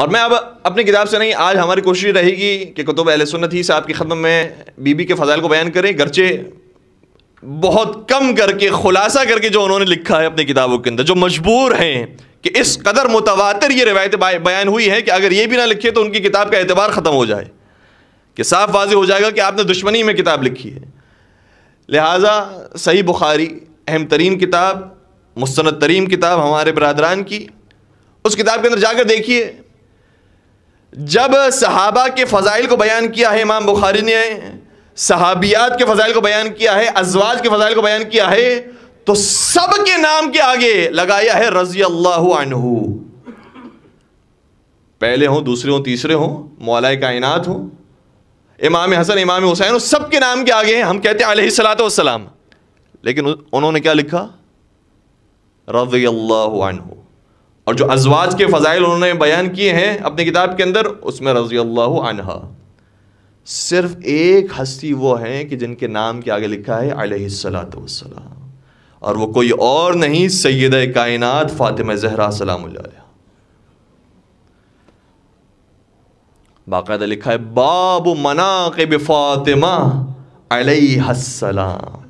और मैं अब अपनी किताब से नहीं आज हमारी कोशिश रहेगी कि कुतुब अहल सुन्नत ही साहब की ख़दम में बीबी के फ़जाइल को बयान करें गर्चे बहुत कम करके खुलासा करके जो उन्होंने लिखा है अपनी किताबों के अंदर जो मजबूर हैं कि इस कदर मुतवातर ये रिवायत बयान हुई है कि अगर ये भी ना लिखे तो उनकी किताब का एतबार ख़त्म हो जाए कि साफ वाजी हो जाएगा कि आपने दुश्मनी में किताब लिखी है लिहाजा सही बुखारी अहम तरीन किताब मुस्ंद तरीन किताब हमारे बरदरान की उस किताब के अंदर जाकर देखिए जब सहाबा के फ़ज़ाइल को बयान किया है इमाम बुखारी ने सहाबियात के फ़ज़ाइल को बयान किया है अजवाज के फ़ज़ाइल को बयान किया है तो सब के नाम के आगे लगाया है रजी अल्लाह अनहू पहले हो दूसरे हो तीसरे हों मौलाए कायनात हो इमाम हसन इमाम हुसैन सब के नाम के आगे हैं हम कहते हैं सलात वसलाम लेकिन उन्होंने क्या लिखा रजी अल्लाह अनहू और जो अजवाज के फ़जाइल उन्होंने बयान किए हैं अपनी किताब के अंदर उसमें रजी अल्लाह अनहा सिर्फ एक हस्ती वो हैं कि जिनके नाम के आगे लिखा है अलैहिस्सलात वसलाम और वो कोई और नहीं सैद कायनात फ़ातिमा जहरा सलाम बाकायदा लिखा है बाब मनाकब फ़ातिमा अलैहिस्सलाम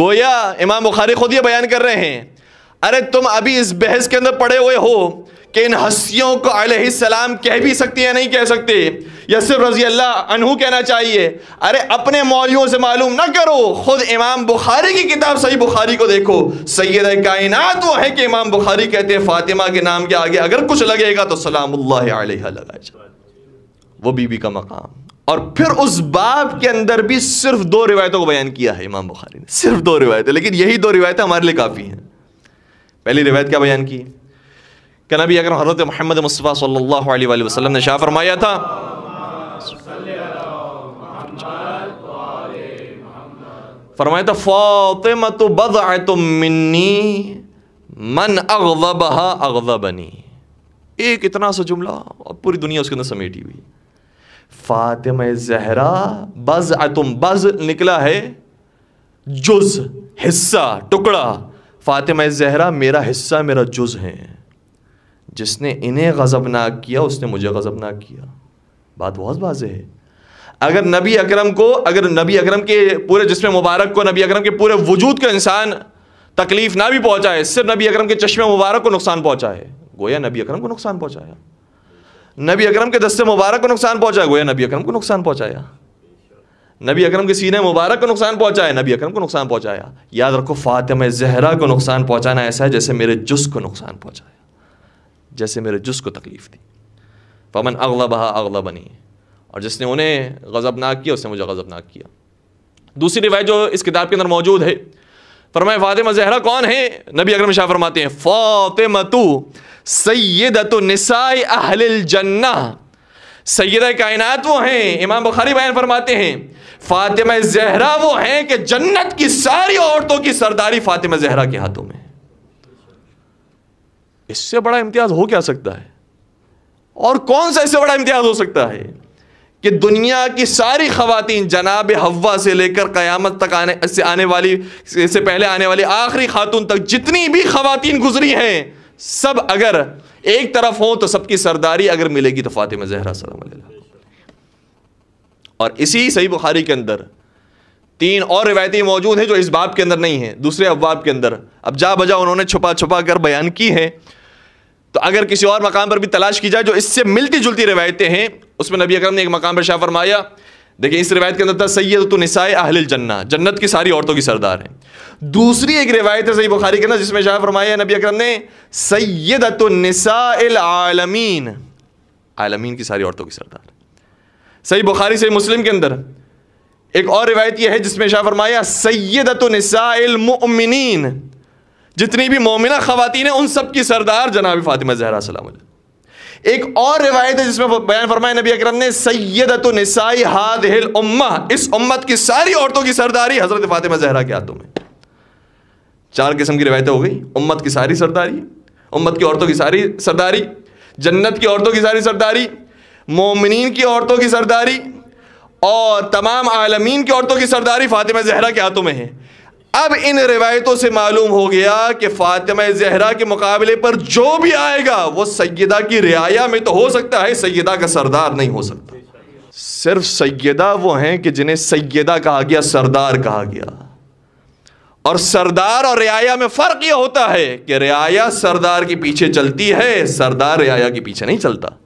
गोया इमाम बुखारी खुद ये बयान कर रहे हैं अरे तुम अभी इस बहस के अंदर पड़े हुए हो कि इन हस्तियों को सलाम कह भी सकते या नहीं कह सकते या सिर्फ रजी अल्लाह अनहू कहना चाहिए अरे अपने मौलियों से मालूम ना करो खुद इमाम बुखारी की किताब सही बुखारी को देखो सैद कायनात वो है कि इमाम बुखारी कहते हैं फातिमा के नाम के आगे अगर कुछ लगेगा तो सलाम लगाया वो बीबी का मकाम और फिर उस बाब के अंदर भी सिर्फ दो रिवायतों को बयान किया है इमाम बुखारी ने सिर्फ दो रिवायतें लेकिन यही दो रिवायतें हमारे लिए काफ़ी हैं पहली रिवायत क्या बयान की क्या नबी अगर हज़रत महमद मुस्तफ़ा सल्लल्लाहु अलैहि वसल्लम ने शाह फरमाया था फरमाया था फातिमा तो बद मिन्नी मन अगबहा अगबनी एक इतना सा जुमला और पूरी दुनिया उसके अंदर समेटी हुई फातिम जहरा बज तुम बज निकला है जुज हिस्सा टुकड़ा फ़ातिमा जहरा मेरा हिस्सा मेरा जुज़ हैं जिसने इन्हें गज़बनाक किया उसने मुझे गज़बनाक किया बात बहुत वाज है अगर नबी अकरम को अगर नबी अकरम के पूरे जिसम मुबारक को नबी अकरम के पूरे वजूद को इंसान तकलीफ़ ना भी पहुँचाए सिर्फ नबी अकरम के चश्मे मुबारक को नुकसान पहुँचाए गोया नबी अकरम को नुकसान पहुँचाया नबी अकरम के दस्ते मुबारक को नुकसान पहुंचाया गोया नबी अकरम को नुकसान पहुँचाया नबी अकरम के सीने मुबारक को नुकसान पहुंचाया नबी अकरम को नुकसान पहुंचाया याद रखो फ़ातिम जहरा को नुकसान पहुंचाना ऐसा है जैसे मेरे जुस को नुकसान पहुंचाया जैसे मेरे जुस को तकलीफ़ दी पमन अगला बहा अगला बनी और जिसने उन्हें गज़बनाक किया उसने मुझे गज़बनाक किया दूसरी रिवायत जो इस किताब के अंदर मौजूद है फरमाए फ़ातिमा जहरा कौन है नबी अकरम शाह फरमाते हैं फातिमतु तो सैदत अहल जन्ना सैद कायनात वो हैं इमाम बुखारी बयान फरमाते हैं फातिमा जहरा वो हैं कि जन्नत की सारी औरतों की सरदारी फातिमा जहरा के हाथों में इससे बड़ा इम्तियाज हो क्या सकता है और कौन सा इससे बड़ा इम्तियाज हो सकता है कि दुनिया की सारी खातन जनाब हवा से लेकर क़यामत तक आने से आने वाली इससे पहले आने वाली आखिरी खातून तक जितनी भी खातन गुजरी हैं सब अगर एक तरफ हों तो सबकी सरदारी अगर मिलेगी तो फातिमा जहरा सलाम और इसी सही बुखारी के अंदर तीन और रिवायतें मौजूद हैं जो इस बाब के अंदर नहीं है दूसरे अबाब के अंदर अब जा बजा उन्होंने छुपा छुपा कर बयान की है तो अगर किसी और मकाम पर भी तलाश की जाए जो इससे मिलती जुलती रिवायतें हैं उसमें नबी अकरम ने एक मकाम पर शाह फरमाया देखिए इस रिवायत के अंदर था सैयद तो निसाए अहल जन्ना जन्नत की सारी औरतों की सरदार है दूसरी एक रिवायत है सही बुखारी के अंदर जिसमें शाह फरमाया नबी अकरम ने सैयद तो निसा आलमीन आलमीन की सारी औरतों की सरदार सही बुखारी सही मुस्लिम के अंदर एक और रिवायत यह है जिसमें शाह फरमाया सैदतमिन जितनी भी मोमिना खातन है उन सब की सरदार जनाब फातिमा जहरा सलाम एक और रिवायत है जिसमें बयान फरमाया नबी अकरम ने सैदतनसाई हाद हिल उम्मा इस उम्मत की सारी औरतों की सरदारी हज़रत फातिमा जहरा के हाथों में चार किस्म की रिवायतें हो गई उम्मत की सारी सरदारी उम्मत की औरतों की सारी सरदारी जन्नत की औरतों की सारी सरदारी मोमिन की औरतों की सरदारी और तमाम आलमीन की औरतों की सरदारी फ़ातिमा जहरा के हाथों में है अब इन रिवायतों से मालूम हो गया कि फ़ातिमा जहरा के मुकाबले पर जो भी आएगा वो सैदा की रियाया में तो हो सकता है सैदा का सरदार नहीं हो सकता सिर्फ सैदा वो हैं कि जिन्हें सैदा कहा गया सरदार कहा गया और सरदार और रियाया में फ़र्क यह होता है कि रियाया सरदार के पीछे चलती है सरदार रियाया के पीछे नहीं चलता